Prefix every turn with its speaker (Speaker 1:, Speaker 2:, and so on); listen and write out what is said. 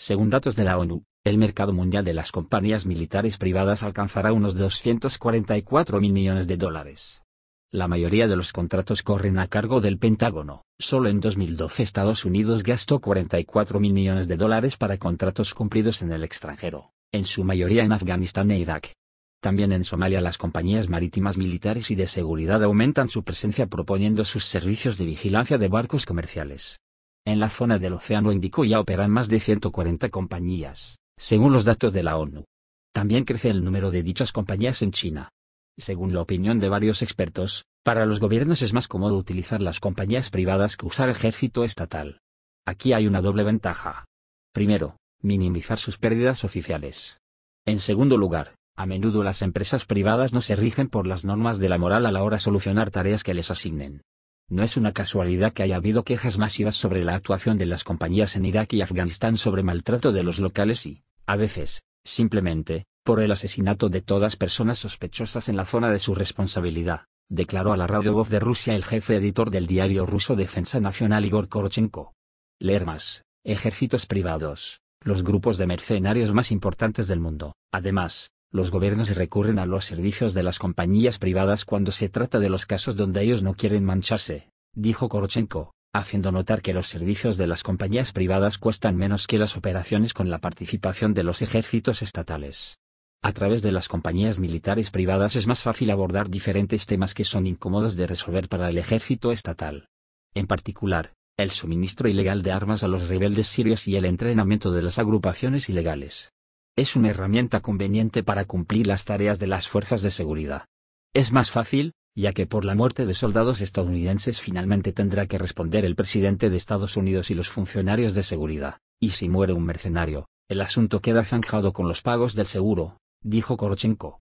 Speaker 1: Según datos de la ONU, el mercado mundial de las compañías militares privadas alcanzará unos 244 mil millones de dólares. La mayoría de los contratos corren a cargo del Pentágono. Solo en 2012 Estados Unidos gastó 44 mil millones de dólares para contratos cumplidos en el extranjero, en su mayoría en Afganistán e Irak. También en Somalia las compañías marítimas militares y de seguridad aumentan su presencia proponiendo sus servicios de vigilancia de barcos comerciales. En la zona del Océano Índico ya operan más de 140 compañías, según los datos de la ONU. También crece el número de dichas compañías en China. Según la opinión de varios expertos, para los gobiernos es más cómodo utilizar las compañías privadas que usar ejército estatal. Aquí hay una doble ventaja. Primero, minimizar sus pérdidas oficiales. En segundo lugar, a menudo las empresas privadas no se rigen por las normas de la moral a la hora de solucionar tareas que les asignen. No es una casualidad que haya habido quejas masivas sobre la actuación de las compañías en Irak y Afganistán sobre maltrato de los locales y, a veces, simplemente, por el asesinato de todas personas sospechosas en la zona de su responsabilidad, declaró a la radio Voz de Rusia el jefe editor del diario ruso Defensa Nacional Igor Korchenko. Leer más, ejércitos privados, los grupos de mercenarios más importantes del mundo, además, los gobiernos recurren a los servicios de las compañías privadas cuando se trata de los casos donde ellos no quieren mancharse, dijo Korochenko, haciendo notar que los servicios de las compañías privadas cuestan menos que las operaciones con la participación de los ejércitos estatales. A través de las compañías militares privadas es más fácil abordar diferentes temas que son incómodos de resolver para el ejército estatal. En particular, el suministro ilegal de armas a los rebeldes sirios y el entrenamiento de las agrupaciones ilegales es una herramienta conveniente para cumplir las tareas de las fuerzas de seguridad. Es más fácil, ya que por la muerte de soldados estadounidenses finalmente tendrá que responder el presidente de Estados Unidos y los funcionarios de seguridad, y si muere un mercenario, el asunto queda zanjado con los pagos del seguro, dijo Korochenko.